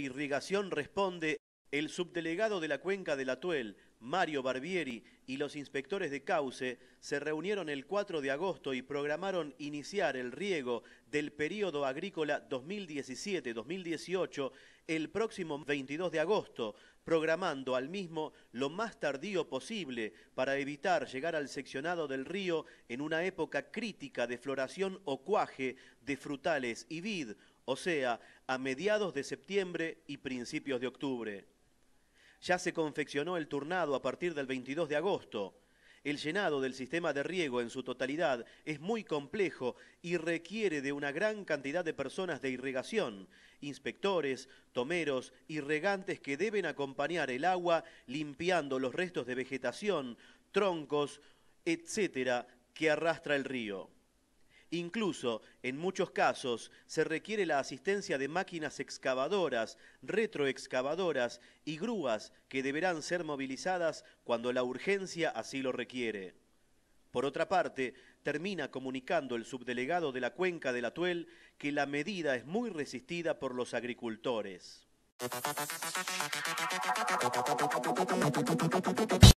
Irrigación responde el subdelegado de la cuenca de Atuel, Mario Barbieri, y los inspectores de cauce se reunieron el 4 de agosto y programaron iniciar el riego del periodo agrícola 2017-2018 el próximo 22 de agosto, programando al mismo lo más tardío posible para evitar llegar al seccionado del río en una época crítica de floración o cuaje de frutales y vid, o sea, a mediados de septiembre y principios de octubre. Ya se confeccionó el turnado a partir del 22 de agosto el llenado del sistema de riego en su totalidad es muy complejo y requiere de una gran cantidad de personas de irrigación, inspectores, tomeros y regantes que deben acompañar el agua limpiando los restos de vegetación, troncos, etcétera, que arrastra el río. Incluso, en muchos casos, se requiere la asistencia de máquinas excavadoras, retroexcavadoras y grúas que deberán ser movilizadas cuando la urgencia así lo requiere. Por otra parte, termina comunicando el subdelegado de la cuenca del Atuel que la medida es muy resistida por los agricultores.